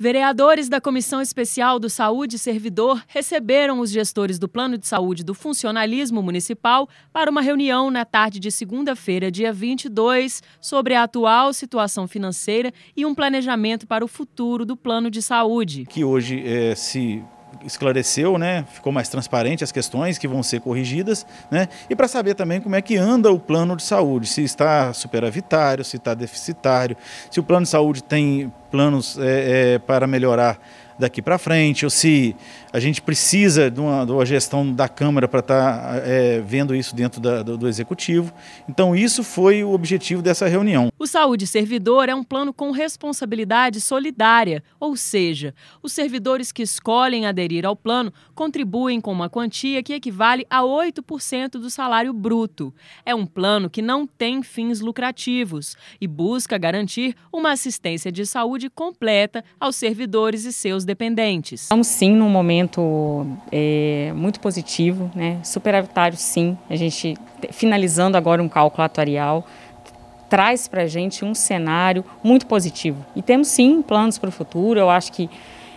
Vereadores da Comissão Especial do Saúde e Servidor receberam os gestores do Plano de Saúde do Funcionalismo Municipal para uma reunião na tarde de segunda-feira, dia 22, sobre a atual situação financeira e um planejamento para o futuro do plano de saúde. Que hoje é, se esclareceu, né? Ficou mais transparente as questões que vão ser corrigidas, né? E para saber também como é que anda o plano de saúde, se está superavitário, se está deficitário, se o plano de saúde tem planos é, é, para melhorar daqui para frente, ou se a gente precisa de uma, de uma gestão da Câmara para estar tá, é, vendo isso dentro da, do, do Executivo. Então, isso foi o objetivo dessa reunião. O Saúde Servidor é um plano com responsabilidade solidária, ou seja, os servidores que escolhem aderir ao plano contribuem com uma quantia que equivale a 8% do salário bruto. É um plano que não tem fins lucrativos e busca garantir uma assistência de saúde completa aos servidores e seus dependentes. É sim, num momento é, muito positivo, né? superavitário, sim. A gente, finalizando agora um cálculo atuarial, traz para a gente um cenário muito positivo. E temos, sim, planos para o futuro. Eu acho que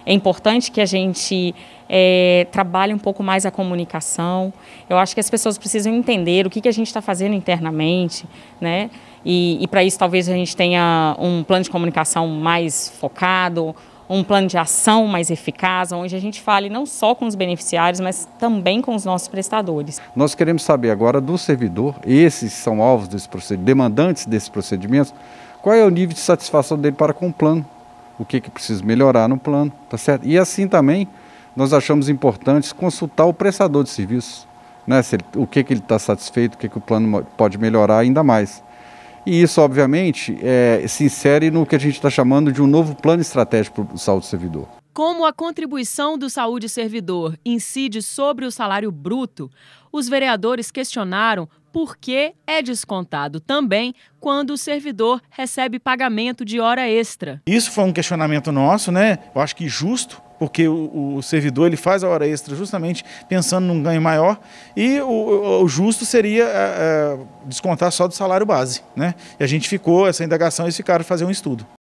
é importante que a gente é, trabalhe um pouco mais a comunicação. Eu acho que as pessoas precisam entender o que, que a gente está fazendo internamente, né? E, e para isso talvez a gente tenha um plano de comunicação mais focado, um plano de ação mais eficaz, onde a gente fale não só com os beneficiários, mas também com os nossos prestadores. Nós queremos saber agora do servidor, esses são alvos desse procedimento, demandantes desse procedimento, qual é o nível de satisfação dele para com o plano, o que, que precisa melhorar no plano, tá certo? E assim também nós achamos importante consultar o prestador de serviços, né? Se ele, o que, que ele está satisfeito, o que, que o plano pode melhorar ainda mais. E isso, obviamente, é, se insere no que a gente está chamando de um novo plano estratégico para o saúde servidor. Como a contribuição do saúde servidor incide sobre o salário bruto, os vereadores questionaram porque é descontado também quando o servidor recebe pagamento de hora extra. Isso foi um questionamento nosso, né? Eu acho que justo, porque o, o servidor ele faz a hora extra justamente pensando num ganho maior e o, o justo seria é, é, descontar só do salário base, né? E a gente ficou essa indagação e ficaram fazer um estudo.